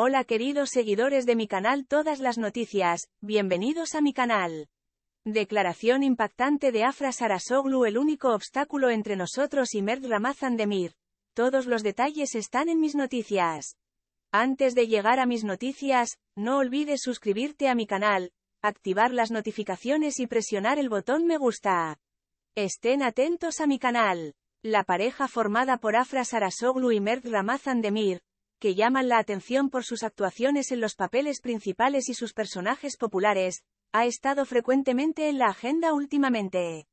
Hola queridos seguidores de mi canal Todas las Noticias, bienvenidos a mi canal. Declaración impactante de Afra Sarasoglu El único obstáculo entre nosotros y Mert Ramazan Demir. Todos los detalles están en mis noticias. Antes de llegar a mis noticias, no olvides suscribirte a mi canal, activar las notificaciones y presionar el botón me gusta. Estén atentos a mi canal. La pareja formada por Afra Sarasoglu y Mert Ramazan Demir, que llaman la atención por sus actuaciones en los papeles principales y sus personajes populares, ha estado frecuentemente en la agenda últimamente.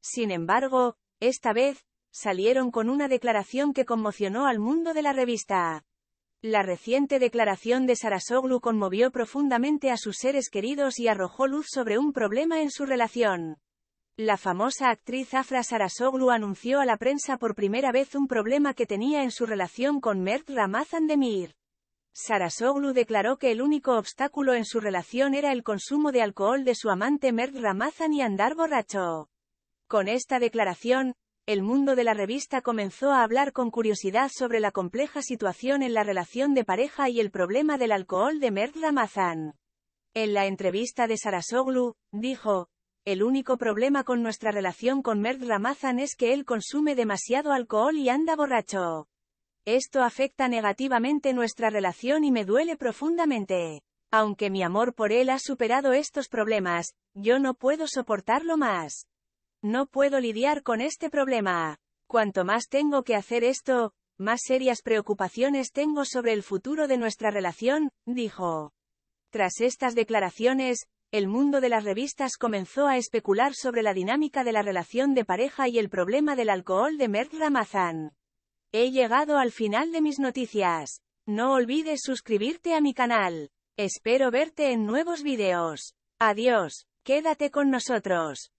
Sin embargo, esta vez, salieron con una declaración que conmocionó al mundo de la revista. La reciente declaración de Sarasoglu conmovió profundamente a sus seres queridos y arrojó luz sobre un problema en su relación. La famosa actriz Afra Sarasoglu anunció a la prensa por primera vez un problema que tenía en su relación con Mert Ramazan Demir. Sarasoglu declaró que el único obstáculo en su relación era el consumo de alcohol de su amante Mert Ramazan y andar borracho. Con esta declaración, el mundo de la revista comenzó a hablar con curiosidad sobre la compleja situación en la relación de pareja y el problema del alcohol de Mert Ramazan. En la entrevista de Sarasoglu, dijo, el único problema con nuestra relación con Merd Ramazan es que él consume demasiado alcohol y anda borracho. Esto afecta negativamente nuestra relación y me duele profundamente. Aunque mi amor por él ha superado estos problemas, yo no puedo soportarlo más. No puedo lidiar con este problema. Cuanto más tengo que hacer esto, más serias preocupaciones tengo sobre el futuro de nuestra relación, dijo. Tras estas declaraciones, el mundo de las revistas comenzó a especular sobre la dinámica de la relación de pareja y el problema del alcohol de Mert Ramazan. He llegado al final de mis noticias. No olvides suscribirte a mi canal. Espero verte en nuevos videos. Adiós, quédate con nosotros.